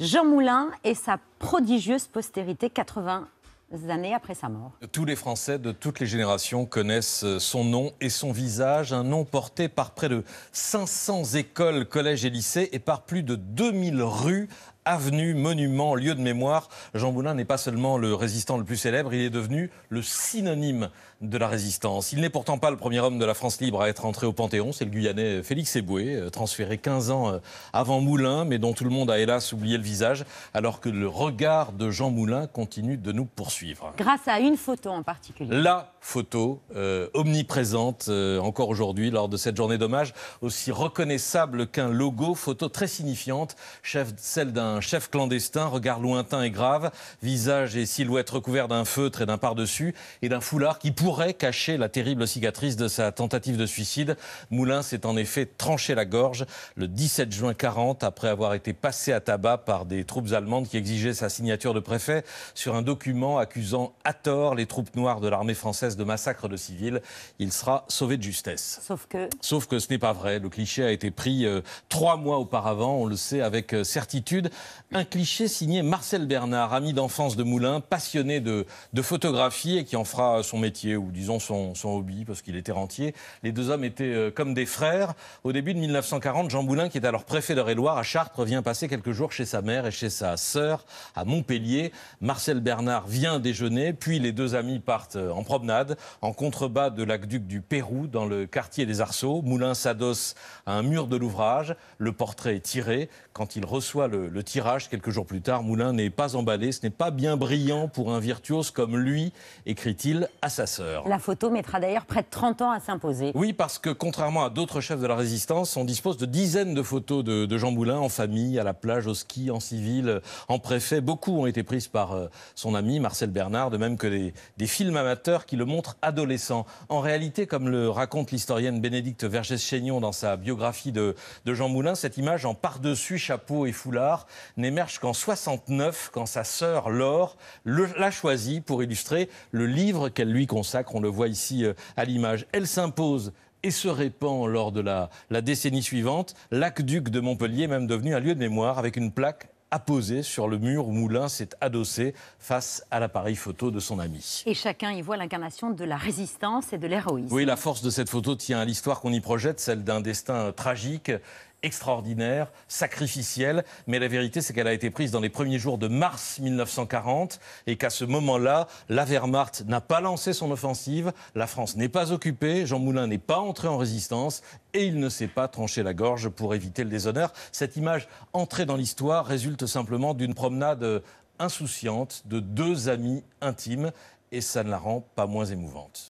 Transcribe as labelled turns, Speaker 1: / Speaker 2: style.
Speaker 1: Jean Moulin et sa prodigieuse postérité, 80 années après sa mort.
Speaker 2: Tous les Français de toutes les générations connaissent son nom et son visage, un nom porté par près de 500 écoles, collèges et lycées et par plus de 2000 rues avenue, monument, lieu de mémoire. Jean Moulin n'est pas seulement le résistant le plus célèbre, il est devenu le synonyme de la résistance. Il n'est pourtant pas le premier homme de la France libre à être entré au Panthéon, c'est le Guyanais Félix Eboué, euh, transféré 15 ans euh, avant Moulin, mais dont tout le monde a hélas oublié le visage, alors que le regard de Jean Moulin continue de nous poursuivre.
Speaker 1: Grâce à une photo en particulier.
Speaker 2: La photo euh, omniprésente encore aujourd'hui lors de cette journée d'hommage, aussi reconnaissable qu'un logo, photo très signifiante, chef, celle d'un un chef clandestin, regard lointain et grave, visage et silhouette recouverts d'un feutre et d'un par-dessus, et d'un foulard qui pourrait cacher la terrible cicatrice de sa tentative de suicide. Moulin s'est en effet tranché la gorge le 17 juin 40 après avoir été passé à tabac par des troupes allemandes qui exigeaient sa signature de préfet sur un document accusant à tort les troupes noires de l'armée française de massacre de civils. Il sera sauvé de justesse. Sauf que Sauf que ce n'est pas vrai. Le cliché a été pris euh, trois mois auparavant, on le sait avec euh, certitude un cliché signé Marcel Bernard, ami d'enfance de Moulin, passionné de, photographie et qui en fera son métier, ou disons son, hobby, parce qu'il était rentier. Les deux hommes étaient euh, comme des frères. Au début de 1940, Jean Moulin, qui est alors préfet de et loire à Chartres, vient passer quelques jours chez sa mère et chez sa sœur à Montpellier. Marcel Bernard vient déjeuner, puis les deux amis partent euh, en promenade, en contrebas de l'aqueduc du Pérou, dans le quartier des Arceaux. Moulin s'adosse à un mur de l'ouvrage. Le portrait est tiré. Quand il reçoit le, le tirage quelques jours plus tard, Moulin n'est pas emballé, ce n'est pas bien brillant pour un virtuose comme lui, écrit-il à sa sœur.
Speaker 1: La photo mettra d'ailleurs près de 30 ans à s'imposer.
Speaker 2: Oui, parce que contrairement à d'autres chefs de la résistance, on dispose de dizaines de photos de, Jean Moulin en famille, à la plage, au ski, en civil, en préfet. Beaucoup ont été prises par euh, son ami Marcel Bernard, de même que des, films amateurs qui le montrent adolescent. En réalité, comme le raconte l'historienne Bénédicte Vergès-Chaignon dans sa biographie de, de Jean Moulin, cette image en par-dessus chapeau et foulard n'émerge qu'en 69, quand sa sœur Laure l'a choisie pour illustrer le livre qu'elle lui consacre. On le voit ici euh, à l'image. Elle s'impose et se répand lors de la, décennie suivante. L'aqueduc de Montpellier même devenu un lieu de mémoire avec une plaque apposée sur le mur où Moulin s'est adossé face à l'appareil photo de son ami.
Speaker 1: Et chacun y voit l'incarnation de la résistance et de l'héroïsme. Oui,
Speaker 2: la force de cette photo tient à l'histoire qu'on y projette, celle d'un destin euh, tragique extraordinaire, sacrificielle, mais la vérité c'est qu'elle a été prise dans les premiers jours de mars 1940 et qu'à ce moment-là, la Wehrmacht n'a pas lancé son offensive, la France n'est pas occupée, Jean Moulin n'est pas entré en résistance et il ne s'est pas tranché la gorge pour éviter le déshonneur. Cette image entrée dans l'histoire résulte simplement d'une promenade insouciante de deux amis intimes et ça ne la rend pas moins émouvante.